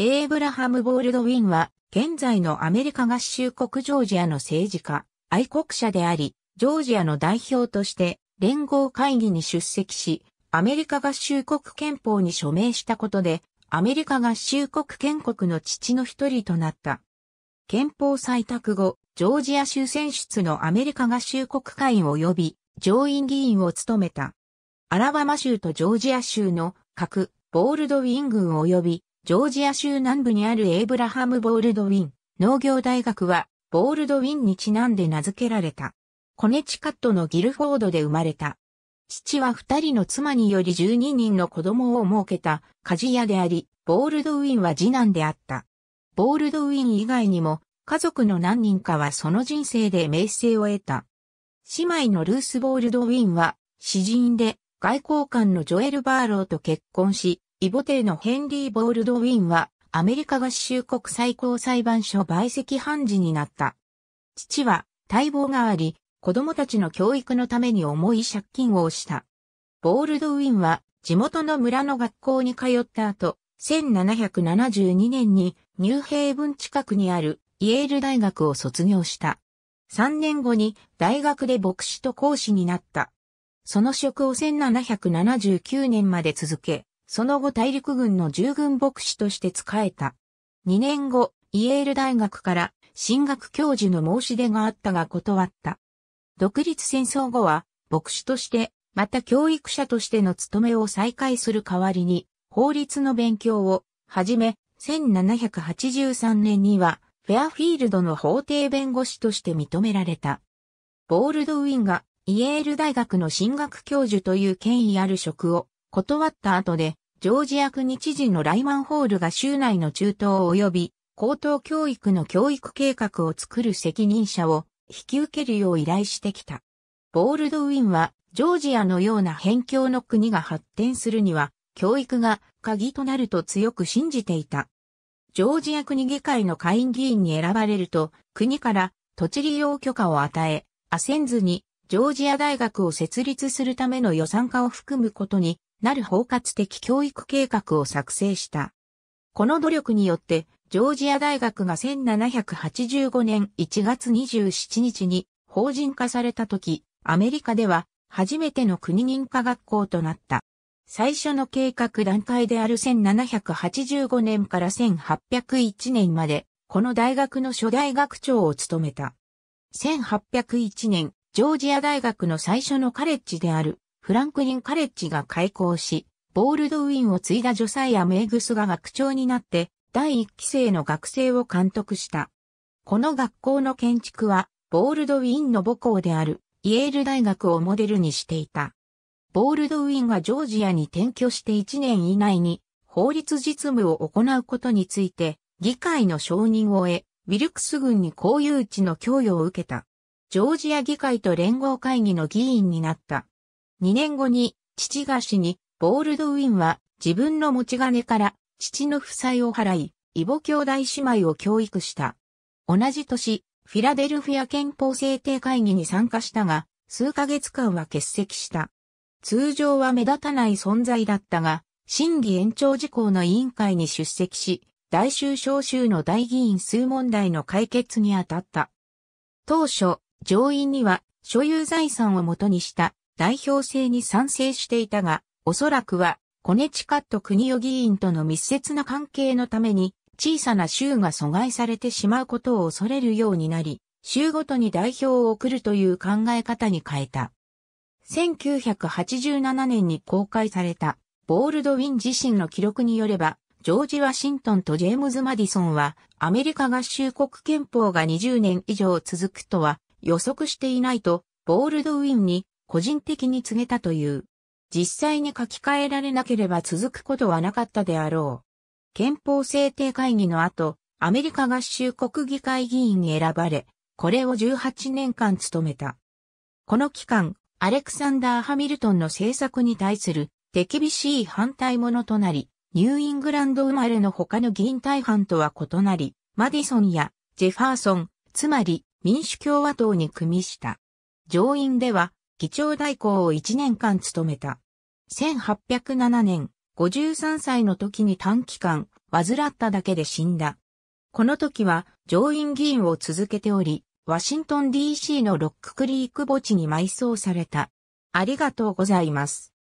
エイブラハム・ボールドウィンは、現在のアメリカ合衆国ジョージアの政治家、愛国者であり、ジョージアの代表として、連合会議に出席し、アメリカ合衆国憲法に署名したことで、アメリカ合衆国建国の父の一人となった。憲法採択後、ジョージア州選出のアメリカ合衆国会員及び上院議員を務めた。アラバマ州とジョージア州の各ボールドウィン軍及びジョージア州南部にあるエイブラハム・ボールドウィン農業大学は、ボールドウィンにちなんで名付けられた。コネチカットのギルフォードで生まれた。父は二人の妻により12人の子供を設けた鍛冶屋であり、ボールドウィンは次男であった。ボールドウィン以外にも、家族の何人かはその人生で名声を得た。姉妹のルース・ボールドウィンは、詩人で外交官のジョエル・バーローと結婚し、イボ帝のヘンリー・ボールドウィンは、アメリカ合衆国最高裁判所売席判事になった。父は、待望があり、子供たちの教育のために重い借金をした。ボールドウィンは、地元の村の学校に通った後、1772年にニューヘイブン近くにあるイエール大学を卒業した。3年後に大学で牧師と講師になった。その職を1779年まで続け、その後大陸軍の従軍牧師として仕えた。2年後、イエール大学から進学教授の申し出があったが断った。独立戦争後は、牧師として、また教育者としての務めを再開する代わりに、法律の勉強を、はじめ、1783年には、フェアフィールドの法廷弁護士として認められた。ボールドウィンが、イエール大学の進学教授という権威ある職を断った後で、ジョージア国知事のライマンホールが州内の中東及び高等教育の教育計画を作る責任者を引き受けるよう依頼してきた。ボールドウィンは、ジョージアのような辺境の国が発展するには、教育が鍵となると強く信じていた。ジョージア国議会の下院議員に選ばれると、国から土地利用許可を与え、アセンズにジョージア大学を設立するための予算化を含むことになる包括的教育計画を作成した。この努力によって、ジョージア大学が1785年1月27日に法人化された時、アメリカでは初めての国認可学校となった。最初の計画段階である1785年から1801年まで、この大学の初代学長を務めた。1801年、ジョージア大学の最初のカレッジであるフランクリンカレッジが開校し、ボールドウィンを継いだジョサイア・メイグスが学長になって、第1期生の学生を監督した。この学校の建築は、ボールドウィンの母校である、イェール大学をモデルにしていた。ボールドウィンがジョージアに転居して1年以内に、法律実務を行うことについて、議会の承認を得、ウィルクス軍に公有地の供与を受けた。ジョージア議会と連合会議の議員になった。2年後に父が死に、ボールドウィンは自分の持ち金から父の負債を払い、異母兄弟姉妹を教育した。同じ年、フィラデルフィア憲法制定会議に参加したが、数ヶ月間は欠席した。通常は目立たない存在だったが、審議延長事項の委員会に出席し、大衆招集の大議員数問題の解決に当たった。当初、上院には所有財産をもとにした代表制に賛成していたが、おそらくは、コネチカット国与議員との密接な関係のために、小さな州が阻害されてしまうことを恐れるようになり、州ごとに代表を送るという考え方に変えた。1987年に公開された、ボールドウィン自身の記録によれば、ジョージ・ワシントンとジェームズ・マディソンは、アメリカ合衆国憲法が20年以上続くとは予測していないと、ボールドウィンに個人的に告げたという。実際に書き換えられなければ続くことはなかったであろう。憲法制定会議の後、アメリカ合衆国議会議員に選ばれ、これを18年間務めた。この期間、アレクサンダー・ハミルトンの政策に対する手厳しい反対者となり、ニューイングランド生まれの他の議員大半とは異なり、マディソンやジェファーソン、つまり民主共和党に組みした。上院では議長代行を1年間務めた。1807年、53歳の時に短期間、患っただけで死んだ。この時は上院議員を続けており、ワシントン DC のロッククリーク墓地に埋葬された。ありがとうございます。